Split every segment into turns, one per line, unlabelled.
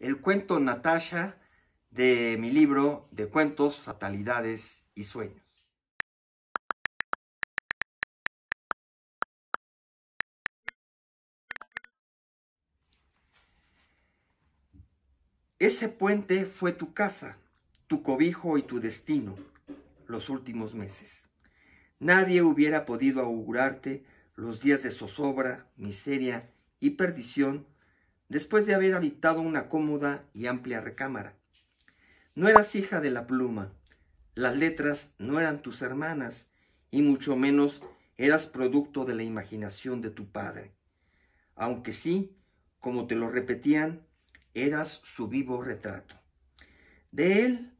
el cuento Natasha de mi libro de cuentos, fatalidades y sueños. Ese puente fue tu casa, tu cobijo y tu destino los últimos meses. Nadie hubiera podido augurarte los días de zozobra, miseria y perdición después de haber habitado una cómoda y amplia recámara. No eras hija de la pluma, las letras no eran tus hermanas, y mucho menos eras producto de la imaginación de tu padre. Aunque sí, como te lo repetían, eras su vivo retrato. De él,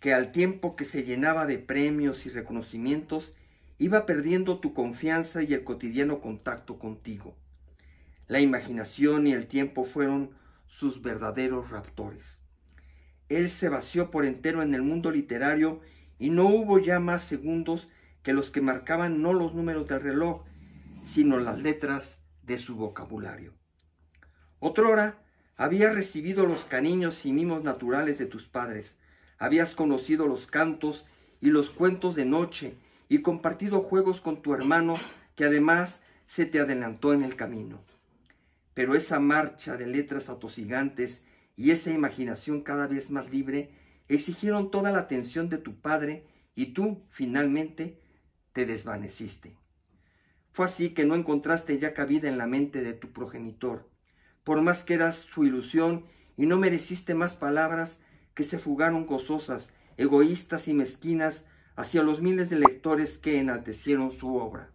que al tiempo que se llenaba de premios y reconocimientos, iba perdiendo tu confianza y el cotidiano contacto contigo. La imaginación y el tiempo fueron sus verdaderos raptores. Él se vació por entero en el mundo literario y no hubo ya más segundos que los que marcaban no los números del reloj, sino las letras de su vocabulario. Otrora había recibido los cariños y mimos naturales de tus padres, habías conocido los cantos y los cuentos de noche y compartido juegos con tu hermano que además se te adelantó en el camino pero esa marcha de letras atosigantes y esa imaginación cada vez más libre exigieron toda la atención de tu padre y tú, finalmente, te desvaneciste. Fue así que no encontraste ya cabida en la mente de tu progenitor, por más que eras su ilusión y no mereciste más palabras que se fugaron gozosas, egoístas y mezquinas hacia los miles de lectores que enaltecieron su obra.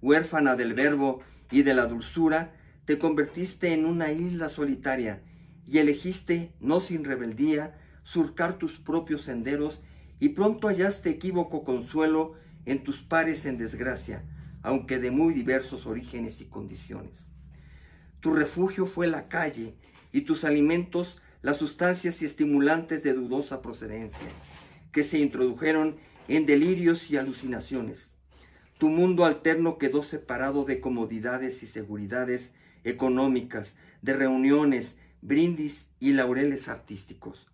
Huérfana del verbo y de la dulzura, te convertiste en una isla solitaria y elegiste, no sin rebeldía, surcar tus propios senderos y pronto hallaste equívoco consuelo en tus pares en desgracia, aunque de muy diversos orígenes y condiciones. Tu refugio fue la calle y tus alimentos las sustancias y estimulantes de dudosa procedencia, que se introdujeron en delirios y alucinaciones. Tu mundo alterno quedó separado de comodidades y seguridades económicas, de reuniones, brindis y laureles artísticos.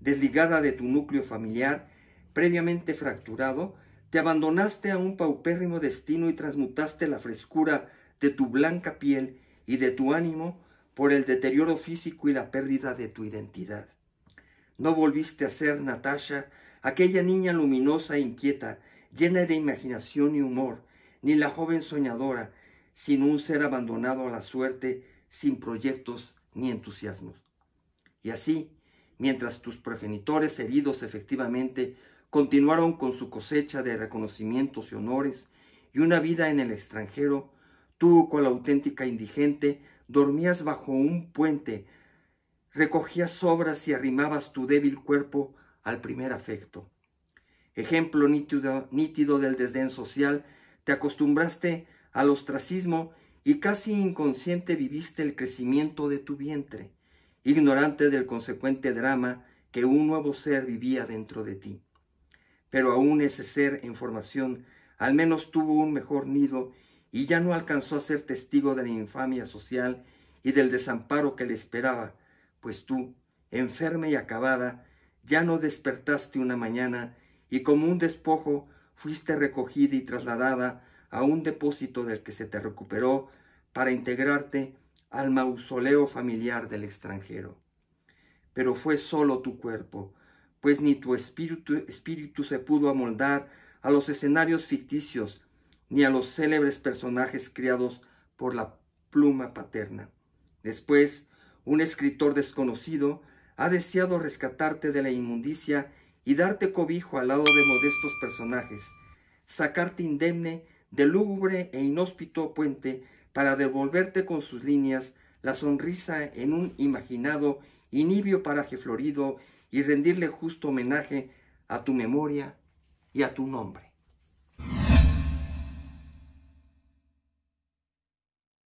Desligada de tu núcleo familiar, previamente fracturado, te abandonaste a un paupérrimo destino y transmutaste la frescura de tu blanca piel y de tu ánimo por el deterioro físico y la pérdida de tu identidad. No volviste a ser Natasha, aquella niña luminosa e inquieta llena de imaginación y humor, ni la joven soñadora, sino un ser abandonado a la suerte, sin proyectos ni entusiasmos. Y así, mientras tus progenitores heridos efectivamente continuaron con su cosecha de reconocimientos y honores y una vida en el extranjero, tú, la auténtica indigente, dormías bajo un puente, recogías sobras y arrimabas tu débil cuerpo al primer afecto ejemplo nítido, nítido del desdén social, te acostumbraste al ostracismo y casi inconsciente viviste el crecimiento de tu vientre, ignorante del consecuente drama que un nuevo ser vivía dentro de ti. Pero aún ese ser en formación al menos tuvo un mejor nido y ya no alcanzó a ser testigo de la infamia social y del desamparo que le esperaba, pues tú, enferma y acabada, ya no despertaste una mañana y como un despojo fuiste recogida y trasladada a un depósito del que se te recuperó para integrarte al mausoleo familiar del extranjero. Pero fue solo tu cuerpo, pues ni tu espíritu, espíritu se pudo amoldar a los escenarios ficticios ni a los célebres personajes criados por la pluma paterna. Después, un escritor desconocido ha deseado rescatarte de la inmundicia y darte cobijo al lado de modestos personajes, sacarte indemne del lúgubre e inhóspito puente para devolverte con sus líneas la sonrisa en un imaginado y paraje florido y rendirle justo homenaje a tu memoria y a tu nombre.